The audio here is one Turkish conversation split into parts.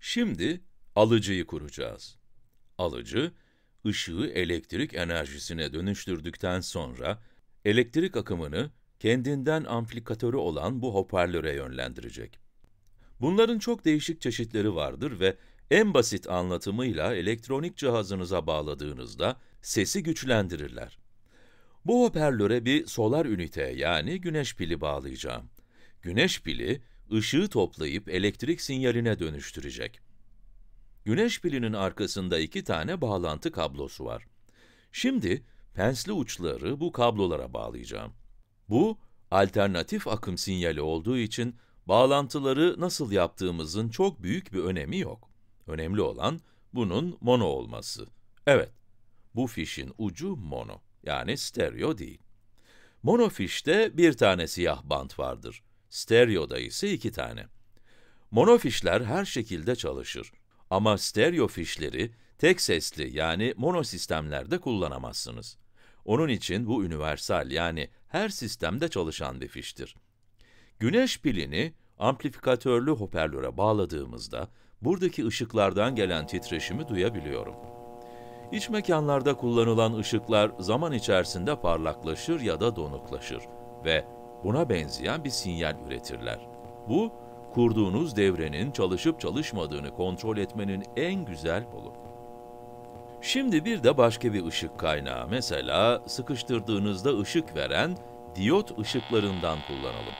Şimdi alıcıyı kuracağız. Alıcı, ışığı elektrik enerjisine dönüştürdükten sonra elektrik akımını kendinden amplifikatörü olan bu hoparlöre yönlendirecek. Bunların çok değişik çeşitleri vardır ve en basit anlatımıyla elektronik cihazınıza bağladığınızda sesi güçlendirirler. Bu hoparlöre bir solar ünite yani güneş pili bağlayacağım. Güneş pili, ışığı toplayıp elektrik sinyaline dönüştürecek. Güneş pilinin arkasında iki tane bağlantı kablosu var. Şimdi pensli uçları bu kablolara bağlayacağım. Bu, alternatif akım sinyali olduğu için bağlantıları nasıl yaptığımızın çok büyük bir önemi yok. Önemli olan bunun mono olması. Evet, bu fişin ucu mono, yani stereo değil. Mono fişte bir tane siyah bant vardır stereoda ise iki tane. Monofişler her şekilde çalışır ama stereo fişleri tek sesli yani mono sistemlerde kullanamazsınız. Onun için bu universal yani her sistemde çalışan bir fiştir. Güneş pilini amplifikatörlü hoparlöre bağladığımızda buradaki ışıklardan gelen titreşimi duyabiliyorum. İç mekanlarda kullanılan ışıklar zaman içerisinde parlaklaşır ya da donuklaşır ve buna benzeyen bir sinyal üretirler. Bu, kurduğunuz devrenin çalışıp çalışmadığını kontrol etmenin en güzel yolu. Şimdi bir de başka bir ışık kaynağı, mesela sıkıştırdığınızda ışık veren diyot ışıklarından kullanalım.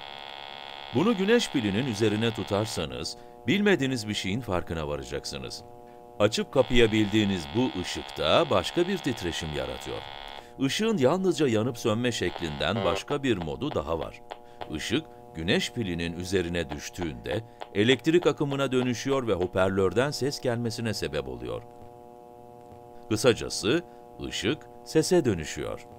Bunu güneş pilinin üzerine tutarsanız, bilmediğiniz bir şeyin farkına varacaksınız. Açıp kapayabildiğiniz bu ışık da başka bir titreşim yaratıyor. Işığın yalnızca yanıp sönme şeklinden başka bir modu daha var. Işık, güneş pilinin üzerine düştüğünde elektrik akımına dönüşüyor ve hoparlörden ses gelmesine sebep oluyor. Kısacası ışık sese dönüşüyor.